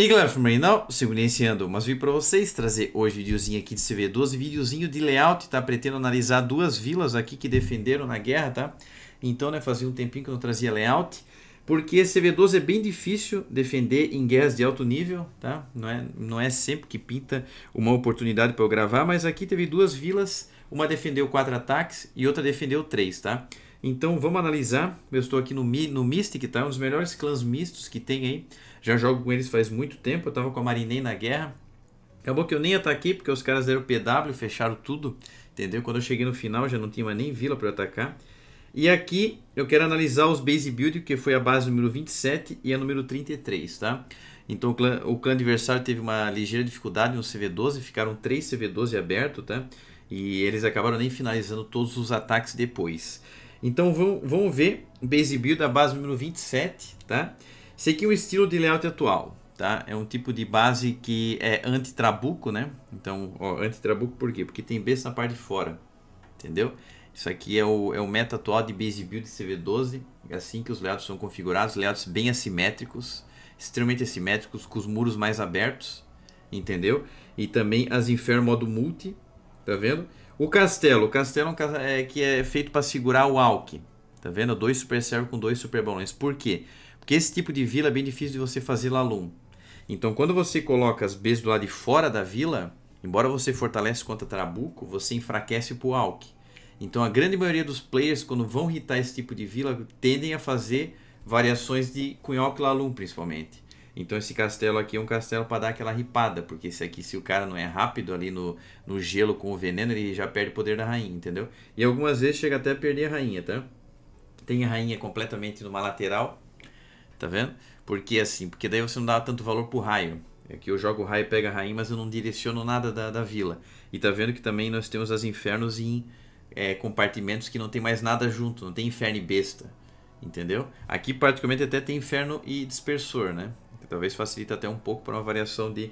E galera, Firmarino, sigo iniciando, mas vim para vocês trazer hoje um videozinho aqui de CV12, videozinho de layout, tá? Pretendo analisar duas vilas aqui que defenderam na guerra, tá? Então, né, fazia um tempinho que eu não trazia layout, porque CV12 é bem difícil defender em guerras de alto nível, tá? Não é, não é sempre que pinta uma oportunidade para eu gravar, mas aqui teve duas vilas, uma defendeu quatro ataques e outra defendeu três, tá? Então, vamos analisar, eu estou aqui no, no Mystic, tá? Um dos melhores clãs mistos que tem aí, já jogo com eles faz muito tempo, eu tava com a Marinei na guerra. Acabou que eu nem ataquei tá porque os caras deram PW, fecharam tudo, entendeu? Quando eu cheguei no final já não tinha mais nem vila para atacar. E aqui eu quero analisar os base build, que foi a base número 27 e a número 33, tá? Então o clã, o clã adversário teve uma ligeira dificuldade no CV12, ficaram 3 CV12 abertos, tá? E eles acabaram nem finalizando todos os ataques depois. Então vamos ver base build da base número 27, tá? Esse aqui é o estilo de layout é atual, tá? É um tipo de base que é anti-trabuco, né? Então, ó, anti-trabuco por quê? Porque tem base na parte de fora, entendeu? Isso aqui é o, é o meta atual de Base Build CV12, é assim que os layouts são configurados, layouts bem assimétricos, extremamente assimétricos, com os muros mais abertos, entendeu? E também as Inferno modo multi, tá vendo? O castelo, o castelo é, é que é feito para segurar o Alck, tá vendo? Dois super servo com dois super balões. Por quê? Porque esse tipo de vila é bem difícil de você fazer lalum. Então, quando você coloca as Bs do lado de fora da vila, embora você fortalece contra Trabuco, você enfraquece o Alk. Então, a grande maioria dos players, quando vão hitar esse tipo de vila, tendem a fazer variações de Cunhoc Lalum, principalmente. Então esse castelo aqui é um castelo para dar aquela ripada, porque esse aqui, se o cara não é rápido ali no, no gelo com o veneno, ele já perde o poder da rainha, entendeu? E algumas vezes chega até a perder a rainha, tá? Tem a rainha completamente numa lateral, Tá vendo? Porque assim, porque daí você não dá tanto valor pro raio. Aqui é eu jogo raio, pega rainha, mas eu não direciono nada da, da vila. E tá vendo que também nós temos as infernos em é, compartimentos que não tem mais nada junto, não tem inferno e besta. Entendeu? Aqui praticamente até tem inferno e dispersor, né? Que talvez facilita até um pouco para uma variação de,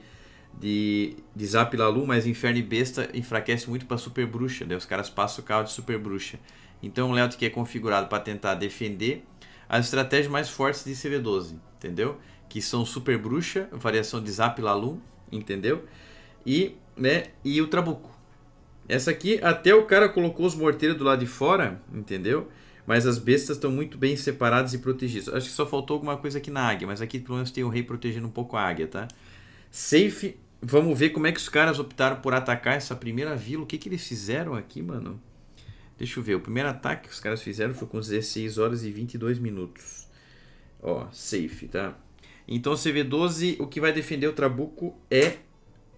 de, de Zap Lalu, mas Inferno e Besta enfraquece muito para Super Bruxa. né? os caras passam o carro de Super Bruxa. Então o Léo que é configurado para tentar defender as estratégias mais fortes de CV12, entendeu? Que são Super Bruxa, variação de Zap Lalum, entendeu? E, né, e o Trabuco. Essa aqui, até o cara colocou os morteiros do lado de fora, entendeu? Mas as bestas estão muito bem separadas e protegidas. Acho que só faltou alguma coisa aqui na águia, mas aqui pelo menos tem o rei protegendo um pouco a águia, tá? Safe, vamos ver como é que os caras optaram por atacar essa primeira vila. O que, que eles fizeram aqui, mano? Deixa eu ver. O primeiro ataque que os caras fizeram foi com 16 horas e 22 minutos. Ó, safe, tá? Então CV12, o que vai defender o Trabuco é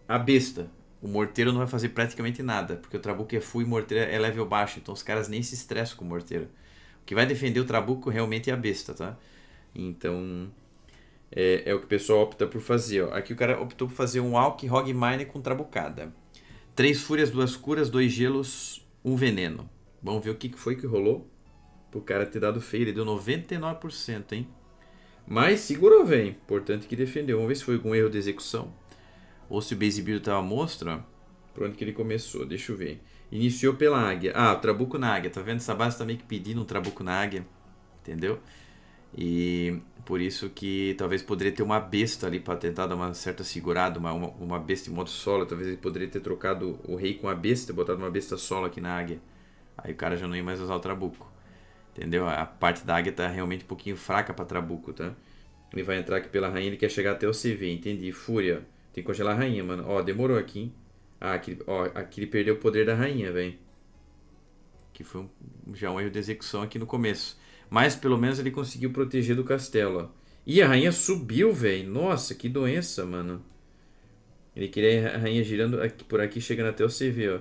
a besta. O morteiro não vai fazer praticamente nada, porque o Trabuco é full e morteiro é level baixo, então os caras nem se estressam com o morteiro. O que vai defender o Trabuco realmente é a besta, tá? Então, é, é o que o pessoal opta por fazer. Ó. Aqui o cara optou por fazer um Alk Hog Mine com Trabucada. Três fúrias, duas curas, dois gelos, um veneno. Vamos ver o que foi que rolou. Pro cara ter dado feio. Ele deu 99%, hein? Mas segurou vem, Importante que defendeu. Vamos ver se foi algum erro de execução. Ou se o base build tava mostra. Por onde que ele começou? Deixa eu ver. Iniciou pela águia. Ah, o trabuco na águia. Tá vendo? Essa base tá meio que pedindo um trabuco na águia. Entendeu? E por isso que talvez poderia ter uma besta ali para tentar dar uma certa segurada, uma, uma, uma besta em modo solo. Talvez ele poderia ter trocado o rei com a besta, botado uma besta solo aqui na águia. Aí o cara já não ia mais usar o trabuco. Entendeu? A parte da águia tá realmente um pouquinho fraca para trabuco, tá? Ele vai entrar aqui pela rainha, ele quer chegar até o CV, entendi. Fúria. Tem que congelar a rainha, mano. Ó, demorou aqui, hein? Ah, aqui, ó, aqui ele perdeu o poder da rainha, velho. Que foi um, já um erro de execução aqui no começo. Mas pelo menos ele conseguiu proteger do castelo, ó. Ih, a rainha subiu, velho. Nossa, que doença, mano. Ele queria a rainha girando aqui, por aqui, chegando até o CV, ó.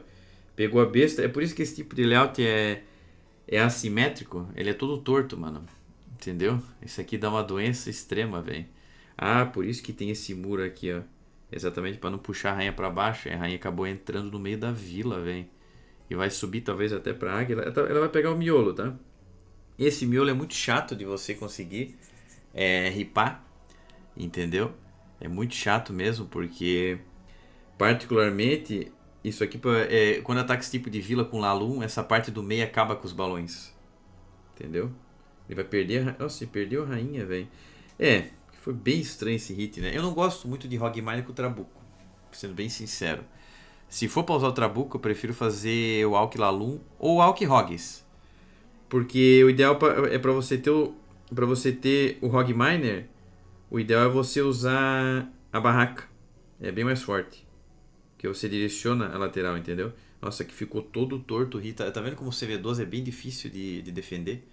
Pegou a besta. É por isso que esse tipo de layout é, é assimétrico. Ele é todo torto, mano. Entendeu? Isso aqui dá uma doença extrema, velho. Ah, por isso que tem esse muro aqui, ó. Exatamente para não puxar a rainha para baixo. A rainha acabou entrando no meio da vila, velho. E vai subir talvez até pra águia. Tá, ela vai pegar o miolo, tá? Esse miolo é muito chato de você conseguir é, ripar. Entendeu? É muito chato mesmo, porque particularmente isso aqui, é, quando ataca esse tipo de vila com Lalum, essa parte do meio acaba com os balões. Entendeu? Ele vai perder a... Nossa, ele perdeu a rainha, velho. É, foi bem estranho esse hit, né? Eu não gosto muito de Rogmine com o Trabuco, sendo bem sincero. Se for pra usar o Trabuco, eu prefiro fazer o Alk Lalum ou Alk Hogs Porque o ideal é pra você ter o para você ter o Hog Miner, o ideal é você usar a barraca. É bem mais forte que você direciona a lateral, entendeu? Nossa, que ficou todo torto, Rita. Tá vendo como o CV12 é bem difícil de, de defender?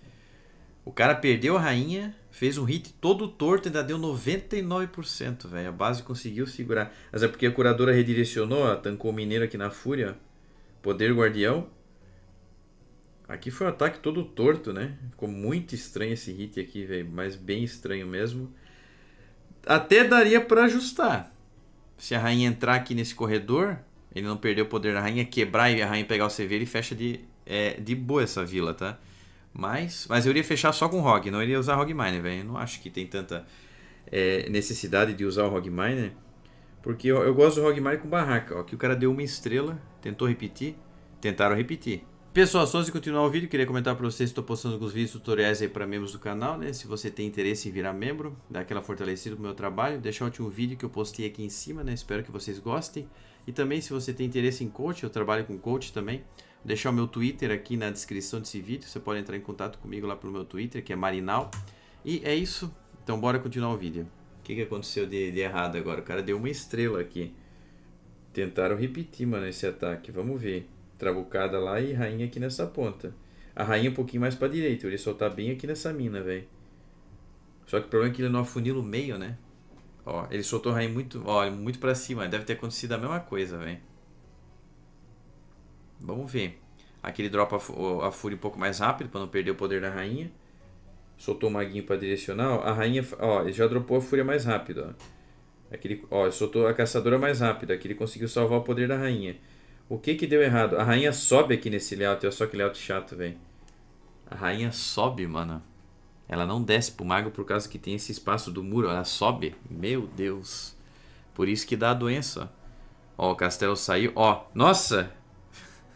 O cara perdeu a rainha, fez um hit todo torto, ainda deu 99%, velho. A base conseguiu segurar. Mas é porque a curadora redirecionou, ó, tancou o mineiro aqui na fúria. Poder guardião. Aqui foi um ataque todo torto, né? Ficou muito estranho esse hit aqui, velho. Mas bem estranho mesmo. Até daria para ajustar se a rainha entrar aqui nesse corredor, ele não perder o poder da rainha, quebrar e a rainha pegar o CV, ele fecha de, é, de boa essa vila, tá? Mas, mas eu iria fechar só com Rogue, não iria usar Rogue Miner, velho. Eu não acho que tem tanta é, necessidade de usar o Rogue Miner. Porque eu, eu gosto do Rogue Miner com barraca. Ó, aqui o cara deu uma estrela, tentou repetir, tentaram repetir. Pessoal, só antes de continuar o vídeo, queria comentar para vocês, estou postando alguns vídeos tutoriais aí para membros do canal, né? Se você tem interesse em virar membro, dar aquela fortalecida pro meu trabalho, deixar o último vídeo que eu postei aqui em cima, né? Espero que vocês gostem. E também, se você tem interesse em coach, eu trabalho com coach também, vou deixar o meu Twitter aqui na descrição desse vídeo, você pode entrar em contato comigo lá pelo meu Twitter, que é Marinal. E é isso, então bora continuar o vídeo. O que, que aconteceu de, de errado agora? O cara deu uma estrela aqui. Tentaram repetir, mano, esse ataque, vamos ver. Trabucada lá e rainha aqui nessa ponta. A rainha é um pouquinho mais pra direita. ele ia soltar tá bem aqui nessa mina, velho. Só que o problema é que ele não afunila o meio, né? Ó, ele soltou a rainha muito, ó, muito pra cima. Deve ter acontecido a mesma coisa, velho. Vamos ver. Aqui ele dropa a fúria um pouco mais rápido pra não perder o poder da rainha. Soltou o maguinho pra direcional. A rainha, ó, ele já dropou a fúria mais rápido, ó. Aquele, ó, soltou a caçadora mais rápida Aqui ele conseguiu salvar o poder da rainha. O que que deu errado? A rainha sobe aqui nesse layout. Olha só que layout chato, velho. A rainha sobe, mano. Ela não desce pro mago por causa que tem esse espaço do muro. Ela sobe. Meu Deus. Por isso que dá a doença. Ó, o castelo saiu. Ó, nossa!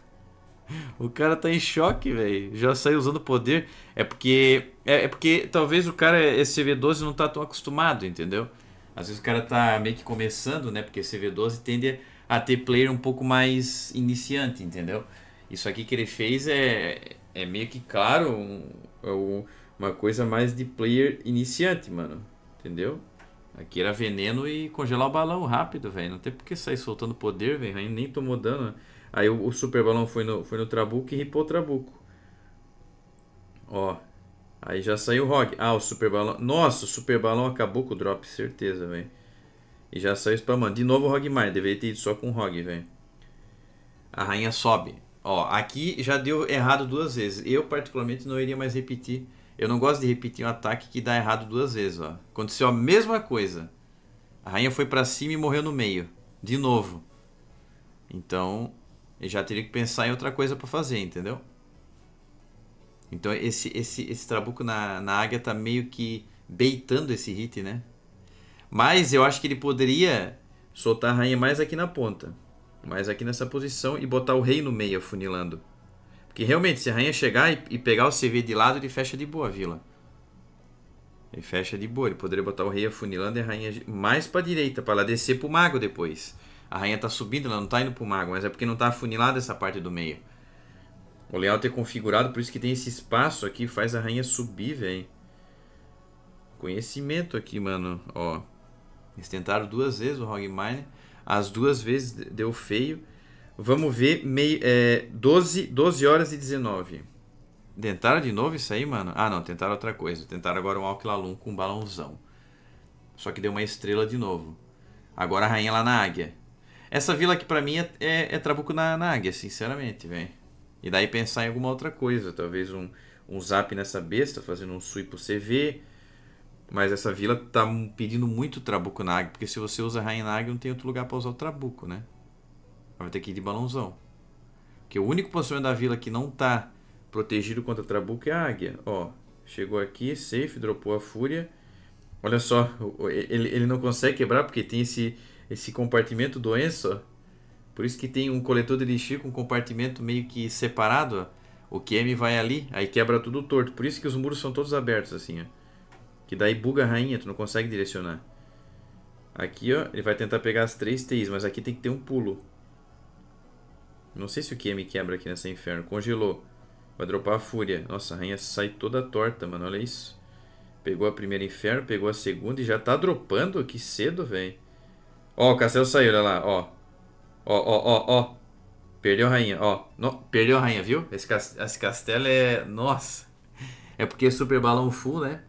o cara tá em choque, velho. Já saiu usando poder. É porque... É, é porque talvez o cara, esse V12, não tá tão acostumado, entendeu? Às vezes o cara tá meio que começando, né? Porque esse V12 tende a a ter player um pouco mais iniciante, entendeu? Isso aqui que ele fez é, é meio que claro, um, é um, uma coisa mais de player iniciante, mano. Entendeu? Aqui era veneno e congelar o balão rápido, velho. Não tem por que sair soltando poder, velho. Nem tomou dano. Aí o, o, super balão foi no, foi no Trabuco e ripou o Trabuco. Ó. Aí já saiu o Rogue. Ah, o super balão. Nossa, o super balão acabou com o drop, certeza, velho. E já saiu spamando. De novo o Rogmar. Deveria ter ido só com o Rog, velho. A rainha sobe. Ó, aqui já deu errado duas vezes. Eu, particularmente, não iria mais repetir. Eu não gosto de repetir um ataque que dá errado duas vezes, ó. Aconteceu a mesma coisa. A rainha foi para cima e morreu no meio. De novo. Então, eu já teria que pensar em outra coisa para fazer, entendeu? Então, esse, esse, esse trabuco na, na águia tá meio que beitando esse hit, né? Mas eu acho que ele poderia soltar a rainha mais aqui na ponta. Mais aqui nessa posição e botar o rei no meio, afunilando. Porque realmente, se a rainha chegar e, pegar o CV de lado, ele fecha de boa a vila. Ele fecha de boa. Ele poderia botar o rei afunilando e a rainha mais pra direita, para ela descer pro mago depois. A rainha tá subindo, ela não tá indo pro mago, mas é porque não tá afunilada essa parte do meio. O layout é configurado, por isso que tem esse espaço aqui, faz a rainha subir, velho. Conhecimento aqui, mano. Ó, eles tentaram duas vezes o Hogmine. As duas vezes deu feio. Vamos ver meio, é, 12, 12 horas e 19. Tentaram de novo isso aí, mano? Ah, não. Tentaram outra coisa. Tentaram agora um Alquilalum com um balãozão. Só que deu uma estrela de novo. Agora a rainha lá na águia. Essa vila aqui pra mim é, é, é trabuco na, na águia, sinceramente, velho. E daí pensar em alguma outra coisa. Talvez um, um zap nessa besta, fazendo um sui pro CV. Mas essa vila tá pedindo muito Trabuco Nag, porque se você usa rainha Nag, não tem outro lugar para usar o Trabuco, né? Vai ter que ir de balãozão. Porque o único posicionamento da vila que não tá protegido contra Trabuco é a Águia. Ó, chegou aqui, safe, dropou a Fúria. Olha só, ele, ele não consegue quebrar porque tem esse, esse compartimento doença. Por isso que tem um coletor de elixir com um compartimento meio que separado. Ó. O QM vai ali, aí quebra tudo torto. Por isso que os muros são todos abertos assim, ó. Que daí buga a rainha, tu não consegue direcionar. Aqui, ó, ele vai tentar pegar as três T's, mas aqui tem que ter um pulo. Não sei se o QM quebra aqui nessa inferno. Congelou. Vai dropar a fúria. Nossa, a rainha sai toda torta, mano. Olha isso. Pegou a primeira inferno, pegou a segunda e já tá dropando. Que cedo, velho. Ó, o castelo saiu, olha lá, ó. Ó, ó, ó, ó. Perdeu a rainha, ó. No, perdeu a rainha, viu? Esse, Esse castelo é... Nossa. É porque é super balão full, né?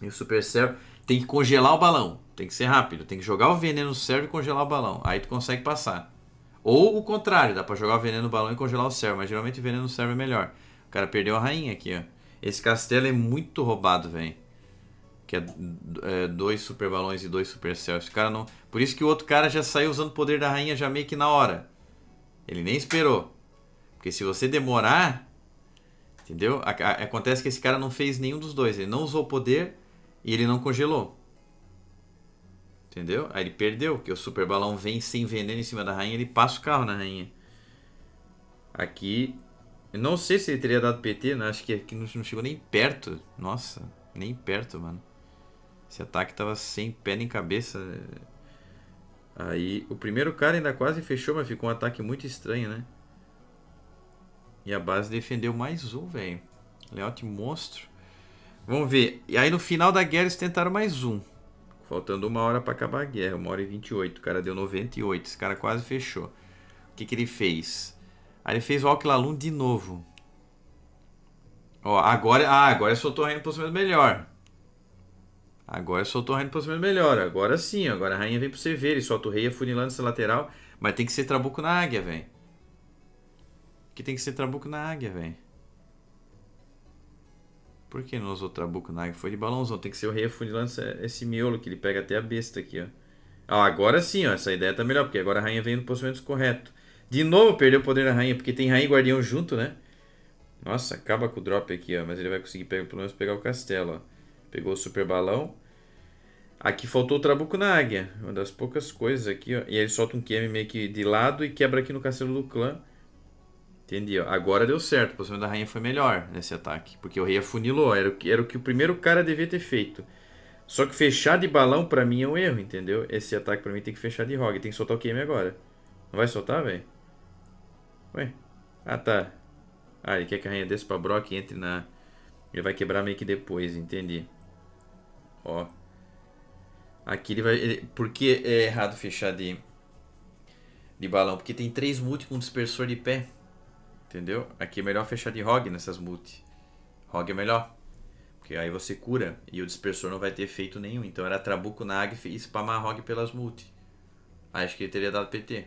E o Supercell tem que congelar o balão. Tem que ser rápido. Tem que jogar o veneno no servo e congelar o balão. Aí tu consegue passar. Ou o contrário, dá pra jogar o veneno no balão e congelar o servo. Mas geralmente o veneno no servo é melhor. O cara perdeu a rainha aqui, ó. Esse castelo é muito roubado, velho. Que é, é, dois super balões e dois super cells. Esse cara não. Por isso que o outro cara já saiu usando o poder da rainha já meio que na hora. Ele nem esperou. Porque se você demorar. Entendeu? A, a, acontece que esse cara não fez nenhum dos dois. Ele não usou o poder e ele não congelou. Entendeu? Aí ele perdeu, porque o super balão vem sem veneno em cima da rainha, ele passa o carro na rainha. Aqui, eu não sei se ele teria dado PT, né? acho que aqui não chegou nem perto. Nossa, nem perto, mano. Esse ataque tava sem pé nem cabeça. Aí, o primeiro cara ainda quase fechou, mas ficou um ataque muito estranho, né? E a base defendeu mais um, velho. Layout monstro. Vamos ver. E aí no final da guerra eles tentaram mais um. Faltando uma hora para acabar a guerra, uma hora e 28. O cara deu 98. Esse cara quase fechou. O que, que ele fez? Aí ele fez o Alquilalum de novo. Ó, agora, ah, agora soltou a rainha do posicionamento melhor. Agora soltou a rainha do posicionamento melhor. Agora sim, agora a rainha vem pro CV. Ele solta o rei afunilando essa lateral. Mas tem que ser trabuco na águia, velho. Que tem que ser trabuco na águia, velho. Por que não usou Trabuco Foi de balãozão. Tem que ser o rei afundilando esse miolo que ele pega até a besta aqui, ó. Ah, agora sim, ó. Essa ideia tá melhor, porque agora a rainha vem no posicionamento correto. De novo perdeu o poder da rainha, porque tem rainha e guardião junto, né? Nossa, acaba com o drop aqui, ó. Mas ele vai conseguir pegar, pelo menos pegar o castelo, ó. Pegou o super balão. Aqui faltou o Trabuco na águia. Uma das poucas coisas aqui, ó. E aí ele solta um QM meio que de lado e quebra aqui no castelo do clã. Entendi. Agora deu certo. A posição da rainha foi melhor nesse ataque. Porque o rei afunilou. Era o que, era o, que o primeiro cara devia ter feito. Só que fechar de balão pra mim é um erro, entendeu? Esse ataque pra mim tem que fechar de rogue. Tem que soltar o queime agora. Não vai soltar, velho? Ué? Ah, tá. Ah, ele quer que a rainha desça pra Brock e entre na... Ele vai quebrar meio que depois, entendi. Ó. Aqui ele vai... Ele... Por que é errado fechar de... De balão? Porque tem três multi com dispersor de pé. Entendeu? Aqui é melhor fechar de Rog nessas multi. Rog é melhor. Porque aí você cura e o dispersor não vai ter efeito nenhum. Então era Trabuco na Agf e spamar Rog pelas multi. Acho que ele teria dado PT.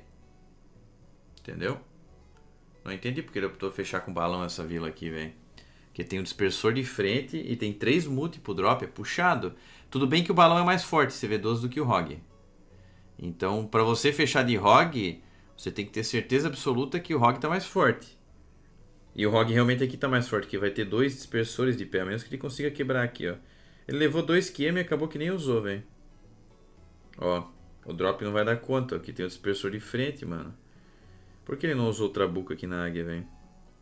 Entendeu? Não entendi porque ele optou fechar com balão essa vila aqui, velho. Porque tem um dispersor de frente e tem três multi pro drop, é puxado. Tudo bem que o balão é mais forte, CV12, do que o Rog. Então, para você fechar de Rog, você tem que ter certeza absoluta que o Rog tá mais forte. E o Rog realmente aqui tá mais forte, que vai ter dois dispersores de pé, a menos que ele consiga quebrar aqui, ó. Ele levou dois QM e acabou que nem usou, velho. Ó, o drop não vai dar conta, ó. aqui tem o dispersor de frente, mano. Por que ele não usou o trabuco aqui na águia, velho?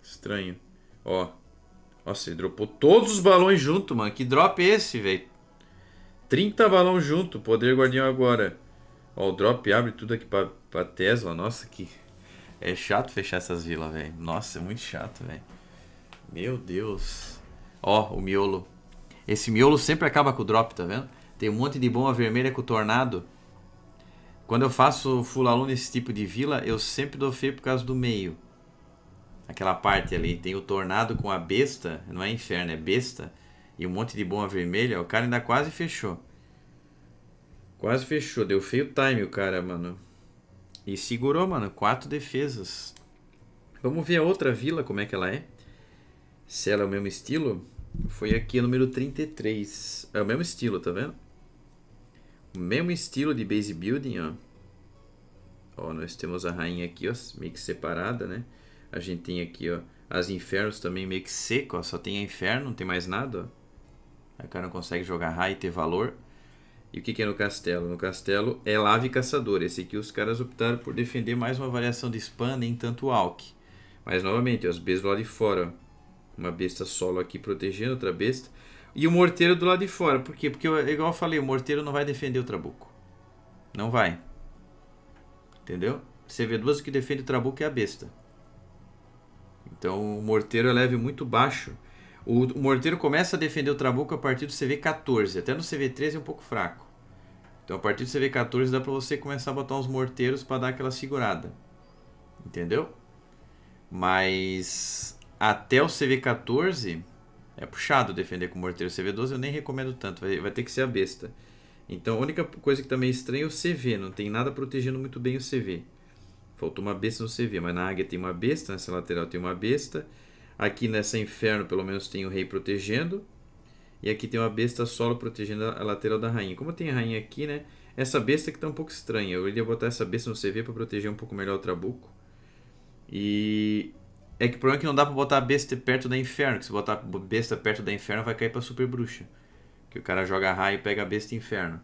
Estranho. Ó. Nossa, ele dropou todos os balões junto, mano. Que drop é esse, velho? 30 balão junto, poder guardião agora. Ó, o drop abre tudo aqui pra, pra Tesla. Nossa, que é chato fechar essas vilas, velho. Nossa, é muito chato, velho. Meu Deus. Ó, o miolo. Esse miolo sempre acaba com o drop, tá vendo? Tem um monte de bomba vermelha com o tornado. Quando eu faço full aluno nesse tipo de vila, eu sempre dou feio por causa do meio. Aquela parte ali. Tem o tornado com a besta. Não é inferno, é besta. E um monte de bomba vermelha. O cara ainda quase fechou. Quase fechou. Deu feio time o cara, mano. E segurou, mano. Quatro defesas. Vamos ver a outra vila, como é que ela é. Se ela é o mesmo estilo. Foi aqui a número 33. É o mesmo estilo, tá vendo? O mesmo estilo de base building, ó. Ó, nós temos a rainha aqui, ó, meio que separada, né? A gente tem aqui, ó, as infernos também meio que seco, ó. Só tem a inferno, não tem mais nada, ó. A cara não consegue jogar raio e ter valor. E o que, que é no castelo? No castelo é Lave Caçador. Esse aqui os caras optaram por defender mais uma variação de spam, nem tanto Alck. Mas novamente, as bestas do lado de fora. Uma besta solo aqui protegendo outra besta. E o morteiro do lado de fora. Por quê? Porque, igual eu falei, o morteiro não vai defender o Trabuco. Não vai. Entendeu? Você vê duas que defende o Trabuco é a besta. Então o morteiro é leve muito baixo. O, o Morteiro começa a defender o Trabuco a partir do CV14, até no CV13 é um pouco fraco. Então a partir do CV14 dá para você começar a botar uns morteiros para dar aquela segurada. Entendeu? Mas até o CV14 é puxado defender com morteiro. CV12 eu nem recomendo tanto, vai, vai ter que ser a besta. Então a única coisa que também é estranha é o CV, não tem nada protegendo muito bem o CV. Faltou uma besta no CV, mas na águia tem uma besta, nessa lateral tem uma besta. Aqui nessa inferno, pelo menos, tem o rei protegendo. E aqui tem uma besta solo protegendo a lateral da rainha. Como tem a rainha aqui, né? Essa besta que está um pouco estranha. Eu iria botar essa besta no CV para proteger um pouco melhor o Trabuco. E... É que o problema é que não dá para botar a besta perto da inferno. Que se botar a besta perto da inferno, vai cair para super bruxa. Que o cara joga raio e pega a besta inferno.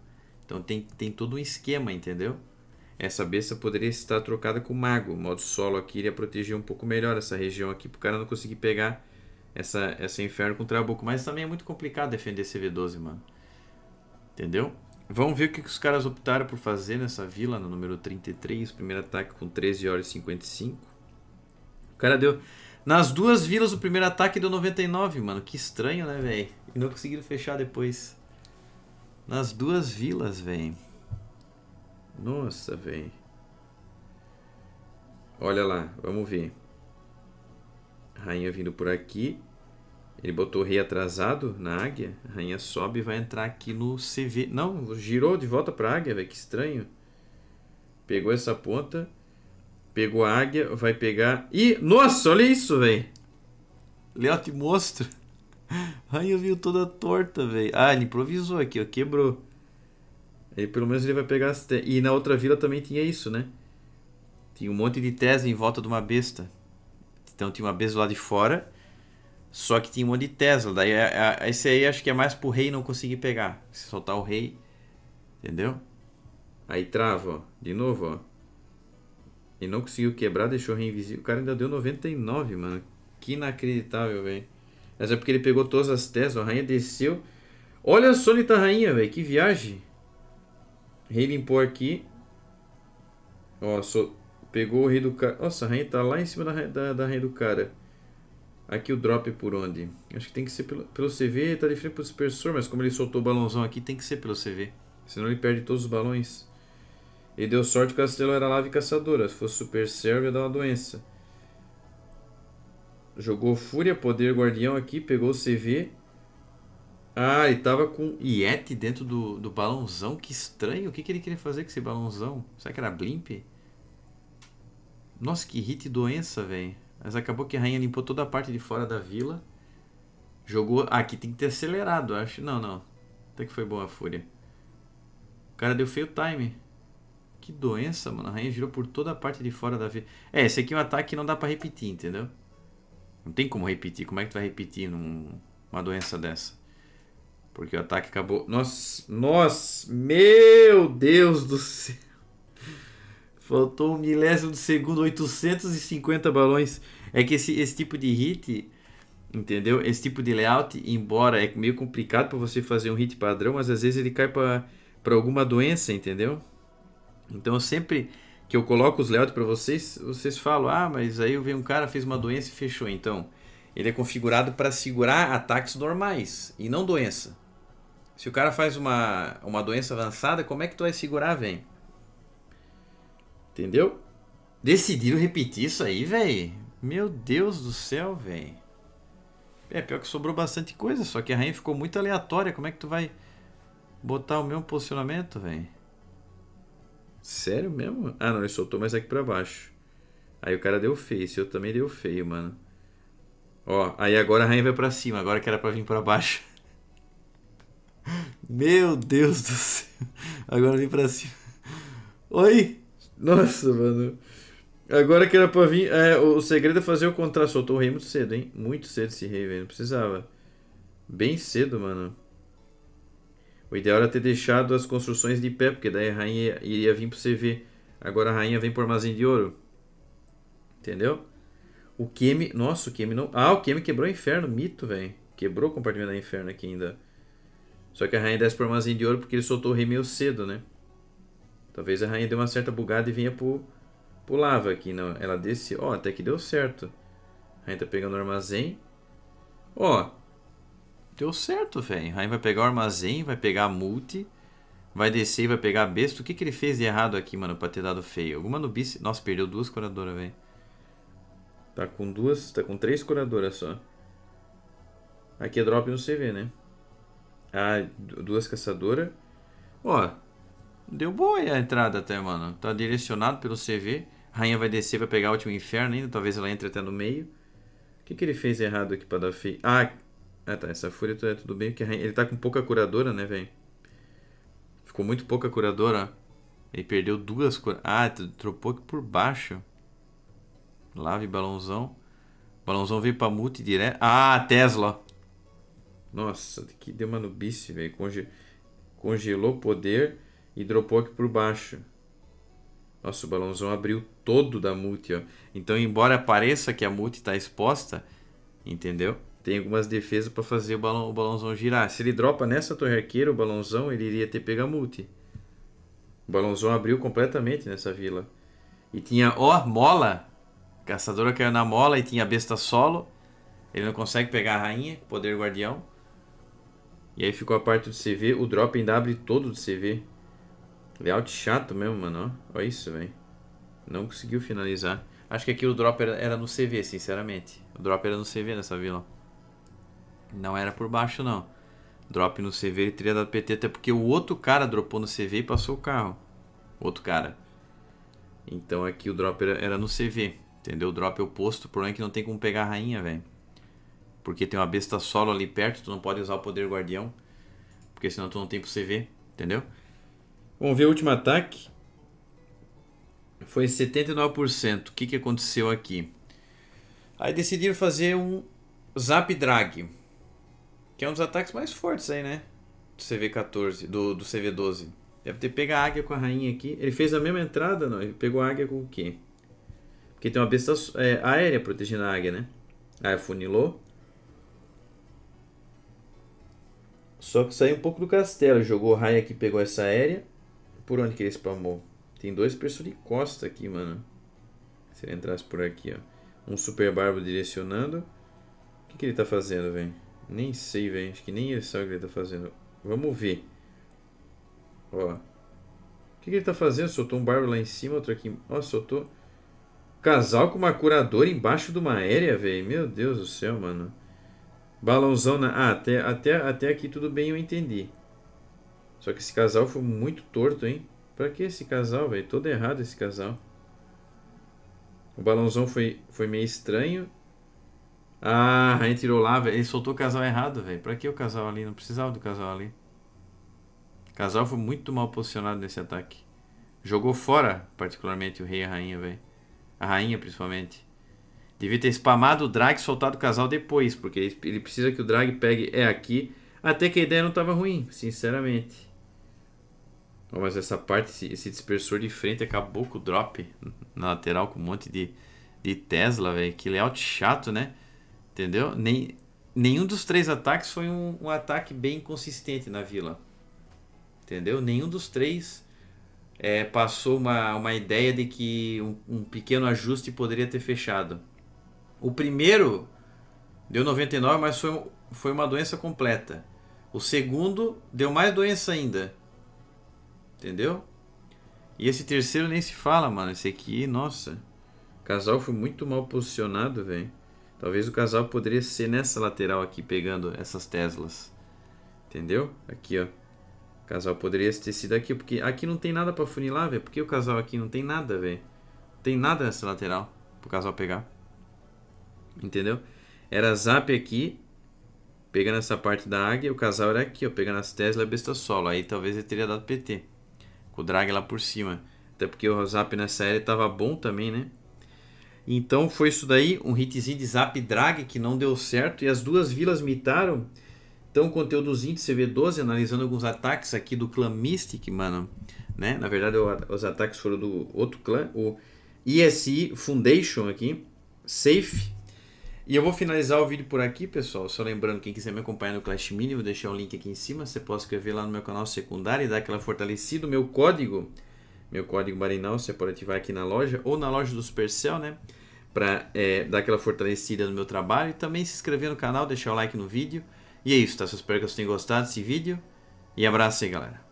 Então tem, tem todo um esquema, entendeu? Essa besta poderia estar trocada com o mago. O modo solo aqui iria proteger um pouco melhor essa região aqui. pro o cara não conseguir pegar essa, essa inferno com o trabuco. Mas também é muito complicado defender CV12, mano. Entendeu? Vamos ver o que os caras optaram por fazer nessa vila no número 33. Primeiro ataque com 13 horas e 55. O cara deu... Nas duas vilas o primeiro ataque deu 99, mano. Que estranho, né, velho? E não conseguiram fechar depois. Nas duas vilas, velho. Nossa, velho. Olha lá, vamos ver. Rainha vindo por aqui. Ele botou rei atrasado na águia. rainha sobe e vai entrar aqui no CV. Não, girou de volta para águia, velho. Que estranho. Pegou essa ponta. Pegou a águia, vai pegar... Ih, nossa, olha isso, velho. Leote monstro. Rainha veio toda torta, velho. Ah, ele improvisou aqui, ó. Quebrou. Aí pelo menos ele vai pegar as te... E na outra vila também tinha isso, né? Tinha um monte de tese em volta de uma besta. Então tinha uma besta lá de fora, só que tinha um monte de Tesla. Daí a, é, a, é, é, esse aí acho que é mais pro rei não conseguir pegar. Se soltar o rei, entendeu? Aí trava, ó. De novo, ó. E não conseguiu quebrar, deixou o rei invisível. O cara ainda deu 99, mano. Que inacreditável, velho. Mas é porque ele pegou todas as Teslas, a rainha desceu. Olha a Sony tá rainha, velho. Que viagem limpou aqui. Ó, pegou o rei do cara. Nossa, a rainha tá lá em cima da, da, da rainha do cara. Aqui o drop por onde? Acho que tem que ser pelo, pelo CV. Tá de frente pro dispersor, mas como ele soltou o balãozão aqui, tem que ser pelo CV. Senão ele perde todos os balões. Ele deu sorte que o castelo era lave caçadora. Se fosse super servo, ia dar uma doença. Jogou fúria, poder guardião aqui, pegou o CV. Ah, ele tava com Yeti dentro do, do balãozão. Que estranho. O que, que ele queria fazer com esse balãozão? Será que era blimp? Nossa, que hit doença, velho. Mas acabou que a rainha limpou toda a parte de fora da vila. Jogou... Ah, aqui tem que ter acelerado, acho. Não, não. Até que foi boa a fúria. O cara deu feio time. Que doença, mano. A rainha girou por toda a parte de fora da vila. É, esse aqui é um ataque que não dá pra repetir, entendeu? Não tem como repetir. Como é que tu vai repetir num... uma doença dessa? Porque o ataque acabou. Nossa, nossa, meu Deus do céu. Faltou um milésimo de segundo, 850 balões. É que esse, esse tipo de hit, entendeu? Esse tipo de layout, embora é meio complicado para você fazer um hit padrão, mas às vezes ele cai para alguma doença, entendeu? Então sempre que eu coloco os layouts para vocês, vocês falam: "Ah, mas aí veio um cara fez uma doença e fechou". Então, ele é configurado para segurar ataques normais e não doença. Se o cara faz uma, uma doença avançada, como é que tu vai segurar, velho? Entendeu? Decidiram repetir isso aí, velho? Meu Deus do céu, velho. É, pior que sobrou bastante coisa, só que a rainha ficou muito aleatória. Como é que tu vai botar o mesmo posicionamento, velho? Sério mesmo? Ah, não, ele soltou mais aqui pra baixo. Aí o cara deu feio, eu também deu feio, mano. Ó, aí agora a rainha vai pra cima, agora que era pra vir pra baixo. Meu Deus do céu. Agora vim pra cima. Oi! Nossa, mano. Agora que era pra vir. É, o segredo é fazer o contrato. Soltou o rei muito cedo, hein? Muito cedo esse rei, velho. Não precisava. Bem cedo, mano. O ideal era ter deixado as construções de pé, porque daí a rainha iria vir pro CV. Agora a rainha vem pro armazém de ouro. Entendeu? O Kemi. Nossa, o Kemi não. Ah, o Kemi quebrou o inferno. Mito, velho. Quebrou o compartimento da inferno aqui ainda. Só que a rainha desce pro armazém de ouro porque ele soltou o rei meio cedo, né? Talvez a rainha deu uma certa bugada e vinha pro, pro lava aqui. Não, ela desce. Ó, oh, até que deu certo. A rainha tá pegando o armazém. Ó, oh, deu certo, velho. Rainha vai pegar o armazém, vai pegar a multi, vai descer e vai pegar a besta. O que, que ele fez de errado aqui, mano, pra ter dado feio? Alguma nubice... Nossa, perdeu duas curadoras, velho. Tá com duas... Tá com três curadoras só. Aqui é drop no CV, né? Ah, duas caçadoras. Ó, deu boa a entrada até, mano. Tá direcionado pelo CV. Rainha vai descer pra pegar o último inferno ainda. Talvez ela entre até no meio. O que, que ele fez errado aqui pra dar feio? Ah, ah, tá. Essa fúria é tudo bem. Porque rainha... ele tá com pouca curadora, né, velho? Ficou muito pouca curadora. Ele perdeu duas curadoras. Ah, tropou aqui por baixo. Lave balãozão. Balãozão veio pra mute direto. Ah, Tesla. Nossa, que deu uma nubice, velho. Conge... Congelou o poder e dropou aqui por baixo. Nossa, o balãozão abriu todo da multi, ó. Então, embora pareça que a multi tá exposta, entendeu? Tem algumas defesas para fazer o, balão, o balãozão girar. Se ele dropa nessa torre arqueira, o balãozão, ele iria ter pegado a multi. O balãozão abriu completamente nessa vila. E tinha, ó, mola. Caçadora caiu na mola e tinha besta solo. Ele não consegue pegar a rainha, poder guardião. E aí ficou a parte do CV. O drop em W todo do CV. Layout chato mesmo, mano. Ó. Olha isso, velho. Não conseguiu finalizar. Acho que aqui o drop era, no CV, sinceramente. O drop era no CV nessa vila. Não era por baixo, não. Drop no CV ele teria dado PT, até porque o outro cara dropou no CV e passou o carro. O outro cara. Então aqui o drop era, era no CV. Entendeu? O drop é oposto. O problema é que não tem como pegar a rainha, velho. Porque tem uma besta solo ali perto, tu não pode usar o poder guardião. Porque senão tu não tem pro CV, entendeu? Vamos ver o último ataque. Foi 79%. O que, que aconteceu aqui? Aí decidiram fazer um Zap Drag. Que é um dos ataques mais fortes aí, né? Do CV14, do, do CV12. Deve ter pego a águia com a rainha aqui. Ele fez a mesma entrada, não? Ele pegou a águia com o quê? Porque tem uma besta é, aérea protegendo a águia, né? Aí funilou. Só que saiu um pouco do castelo. Jogou o Raya que pegou essa aérea. Por onde que ele spamou? Tem dois preços de costa aqui, mano. Se ele entrasse por aqui, ó. Um super barbo direcionando. O que, que ele tá fazendo, velho? Nem sei, velho. Acho que nem ele sabe o que ele tá fazendo. Vamos ver. Ó. O que, que ele tá fazendo? Soltou um barbo lá em cima, outro aqui. Ó, soltou. Casal com uma curadora embaixo de uma aérea, velho. Meu Deus do céu, mano. Balãozão na. Ah, até, até, até aqui tudo bem eu entendi. Só que esse casal foi muito torto, hein? Pra que esse casal, velho? Todo errado esse casal. O balãozão foi, foi meio estranho. Ah, ele tirou lá, velho. Ele soltou o casal errado, velho. Pra que o casal ali? Não precisava do casal ali. O casal foi muito mal posicionado nesse ataque. Jogou fora, particularmente, o rei e a rainha, velho. A rainha, principalmente. Devia ter spamado o drag e soltado o casal depois, porque ele precisa que o drag pegue é aqui. Até que a ideia não estava ruim, sinceramente. Oh, mas essa parte, esse, esse, dispersor de frente acabou com o drop na lateral com um monte de, de Tesla, velho. Que layout chato, né? Entendeu? Nem, nenhum dos três ataques foi um, um ataque bem consistente na vila. Entendeu? Nenhum dos três é, passou uma, uma ideia de que um, um pequeno ajuste poderia ter fechado. O primeiro deu 99, mas foi, foi uma doença completa. O segundo deu mais doença ainda. Entendeu? E esse terceiro nem se fala, mano. Esse aqui, nossa. O casal foi muito mal posicionado, velho. Talvez o casal poderia ser nessa lateral aqui, pegando essas Teslas. Entendeu? Aqui, ó. O casal poderia ter sido aqui, porque aqui não tem nada pra funilar, velho. Por que o casal aqui não tem nada, velho? Tem nada nessa lateral pro casal pegar. Entendeu? Era Zap aqui, pegando essa parte da águia, o casal era aqui, ó, pegando as Tesla e besta solo. Aí talvez ele teria dado PT. Com o drag lá por cima. Até porque o Zap nessa área tava bom também, né? Então foi isso daí, um hitzinho de Zap Drag que não deu certo. E as duas vilas mitaram. Então, conteúdozinho de CV12, analisando alguns ataques aqui do clã Mystic, mano. Né? Na verdade, os ataques foram do outro clã, o ESI Foundation aqui, Safe, e eu vou finalizar o vídeo por aqui, pessoal. Só lembrando, quem quiser me acompanhar no Clash Mini, vou deixar o link aqui em cima. Você pode escrever lá no meu canal secundário e dar aquela fortalecida. O meu código, meu código Marinal, você pode ativar aqui na loja ou na loja do Supercell, né? Para é, dar aquela fortalecida no meu trabalho. E também se inscrever no canal, deixar o like no vídeo. E é isso, tá? Só espero que vocês tenham gostado desse vídeo. E abraço aí, galera.